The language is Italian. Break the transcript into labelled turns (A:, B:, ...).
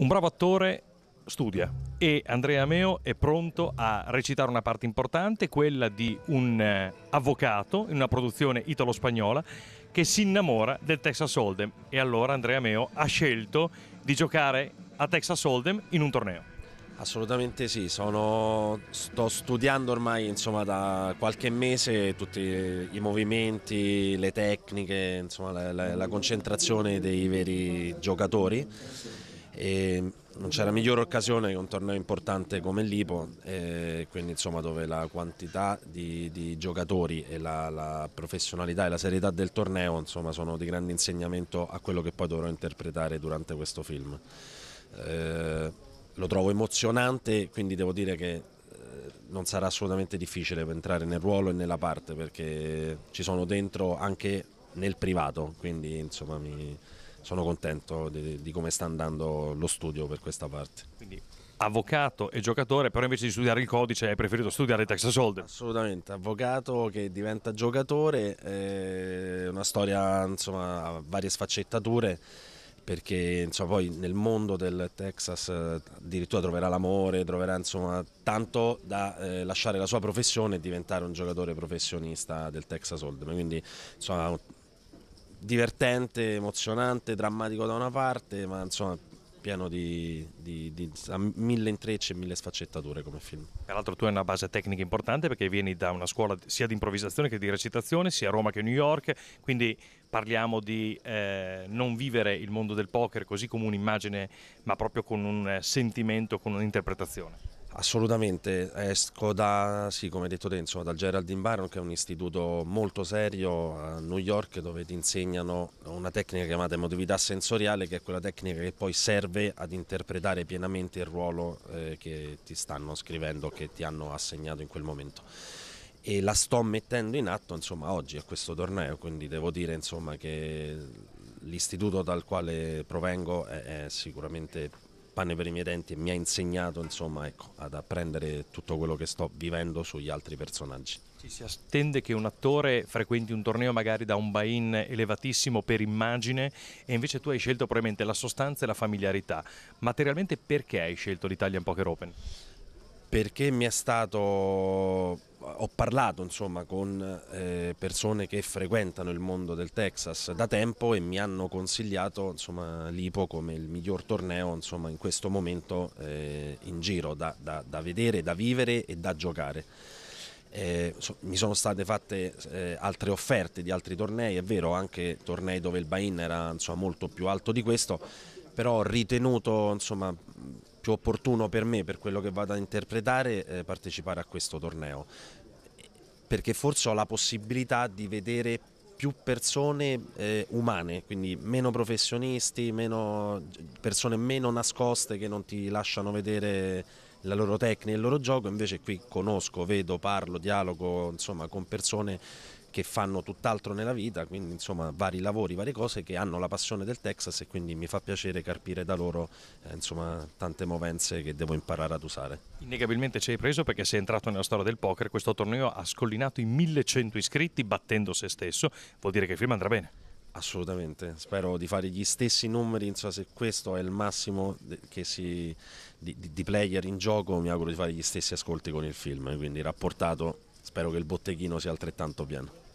A: Un bravo attore studia e Andrea Meo è pronto a recitare una parte importante, quella di un eh, avvocato in una produzione italo-spagnola che si innamora del Texas Hold'em e allora Andrea Meo ha scelto di giocare a Texas Hold'em in un torneo.
B: Assolutamente sì, sono, sto studiando ormai insomma, da qualche mese tutti i movimenti, le tecniche, insomma, la, la, la concentrazione dei veri giocatori e non c'era migliore occasione che un torneo importante come il Lipo, quindi insomma dove la quantità di, di giocatori e la, la, professionalità e la serietà del torneo insomma, sono di grande insegnamento a quello che poi dovrò interpretare durante questo film. Eh, lo trovo emozionante, quindi devo dire che eh, non sarà assolutamente difficile entrare nel ruolo e nella parte perché ci sono dentro anche nel privato, quindi insomma mi sono contento di, di come sta andando lo studio per questa parte. Quindi
A: avvocato e giocatore, però invece di studiare il codice hai preferito studiare Texas Hold'em.
B: Assolutamente, avvocato che diventa giocatore, eh, una storia insomma, a varie sfaccettature perché insomma, poi nel mondo del Texas eh, addirittura troverà l'amore, troverà insomma, tanto da eh, lasciare la sua professione e diventare un giocatore professionista del Texas Hold'em, quindi insomma divertente, emozionante, drammatico da una parte, ma insomma pieno di, di, di mille intrecci e mille sfaccettature come film. Peraltro
A: tu hai una base tecnica importante perché vieni da una scuola sia di improvvisazione che di recitazione, sia a Roma che a New York, quindi parliamo di eh, non vivere il mondo del poker così come un'immagine,
B: ma proprio con un eh, sentimento, con un'interpretazione. Assolutamente, esco da, sì, come detto Denzo, dal Geraldine Baron che è un istituto molto serio a New York dove ti insegnano una tecnica chiamata emotività sensoriale che è quella tecnica che poi serve ad interpretare pienamente il ruolo eh, che ti stanno scrivendo, che ti hanno assegnato in quel momento e la sto mettendo in atto insomma, oggi a questo torneo, quindi devo dire insomma, che l'istituto dal quale provengo è, è sicuramente panne per i miei denti e mi ha insegnato insomma, ecco, ad apprendere tutto quello che sto vivendo sugli altri personaggi. Ci si attende che un attore frequenti un torneo magari da un buy-in
A: elevatissimo per immagine e invece tu hai scelto probabilmente la sostanza e la familiarità.
B: Materialmente perché hai scelto l'Italian Poker Open? Perché mi è stato ho parlato insomma, con eh, persone che frequentano il mondo del Texas da tempo e mi hanno consigliato insomma, l'IPO come il miglior torneo insomma, in questo momento eh, in giro da, da, da, vedere, da vivere e da giocare. Eh, so, mi sono state fatte eh, altre offerte di altri tornei, è vero, anche tornei dove il buy-in era molto più alto di questo, però ho ritenuto insomma, più opportuno per me, per quello che vado a interpretare, eh, partecipare a questo torneo, perché forse ho la possibilità di vedere più persone eh, umane, quindi meno professionisti, meno persone meno nascoste che non ti lasciano vedere la loro tecnica, e il loro gioco, invece qui conosco, vedo, parlo, dialogo, insomma, con persone che fanno tutt'altro nella vita, quindi insomma vari lavori, varie cose che hanno la passione del Texas e quindi mi fa piacere carpire da loro eh, insomma, tante movenze che devo imparare ad usare.
A: Innegabilmente ci hai preso perché sei entrato nella storia del poker, questo torneo ha scollinato i 1100 iscritti battendo se stesso, vuol dire che il film andrà
B: bene. Assolutamente, spero di fare gli stessi numeri, insomma, se questo è il massimo si, di, di player in gioco mi auguro di fare gli stessi ascolti con il film, quindi rapportato Spero che il botteghino sia altrettanto pieno.